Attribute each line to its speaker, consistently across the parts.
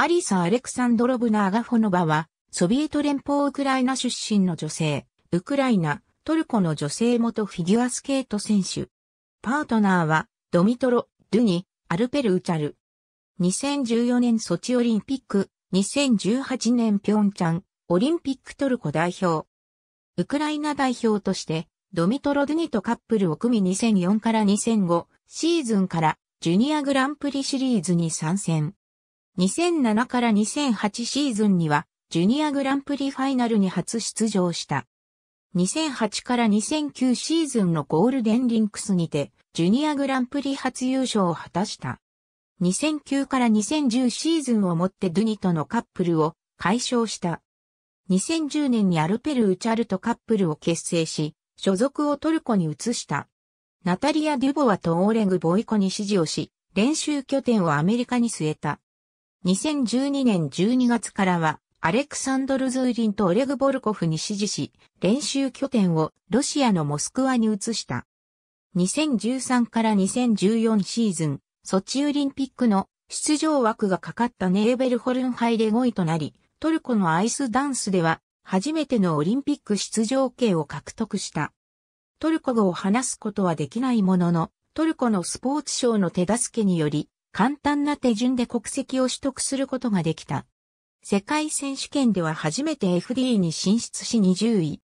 Speaker 1: アリサ・アレクサンドロブナ・アガフォノバは、ソビエト連邦ウクライナ出身の女性、ウクライナ、トルコの女性元フィギュアスケート選手。パートナーは、ドミトロ、ドゥニ、アルペル・ウチャル。2014年ソチオリンピック、2018年ピョンチャン、オリンピックトルコ代表。ウクライナ代表として、ドミトロ・ドゥニとカップルを組み2004から2005シーズンからジュニアグランプリシリーズに参戦。2007から2008シーズンには、ジュニアグランプリファイナルに初出場した。2008から2009シーズンのゴールデンリンクスにて、ジュニアグランプリ初優勝を果たした。2009から2010シーズンをもってドゥニとのカップルを解消した。2010年にアルペル・ウチャルとカップルを結成し、所属をトルコに移した。ナタリア・デュボワとオーレグ・ボイコに指示をし、練習拠点をアメリカに据えた。2012年12月からは、アレクサンドル・ズーリンとオレグ・ボルコフに指示し、練習拠点をロシアのモスクワに移した。2013から2014シーズン、ソチオリンピックの出場枠がかかったネーベルホルン杯で5位となり、トルコのアイスダンスでは、初めてのオリンピック出場権を獲得した。トルコ語を話すことはできないものの、トルコのスポーツ省の手助けにより、簡単な手順で国籍を取得することができた。世界選手権では初めて FD に進出し20位。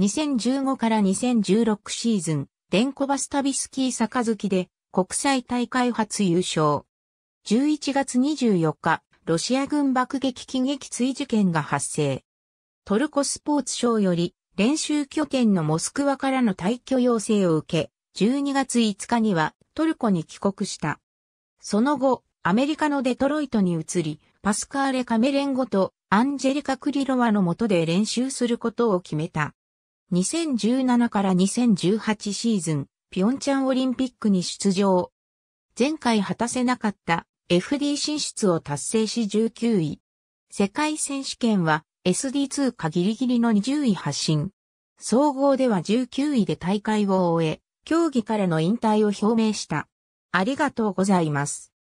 Speaker 1: 2015から2016シーズン、デンコバスタビスキー杯で国際大会初優勝。11月24日、ロシア軍爆撃機撃墜事件が発生。トルコスポーツ省より練習拠点のモスクワからの退去要請を受け、12月5日にはトルコに帰国した。その後、アメリカのデトロイトに移り、パスカーレ・カメレンゴとアンジェリカ・クリロワの下で練習することを決めた。2017から2018シーズン、ピョンチャンオリンピックに出場。前回果たせなかった FD 進出を達成し19位。世界選手権は SD2 かギリギリの20位発進。総合では19位で大会を終え、競技からの引退を表明した。ありがとうございます。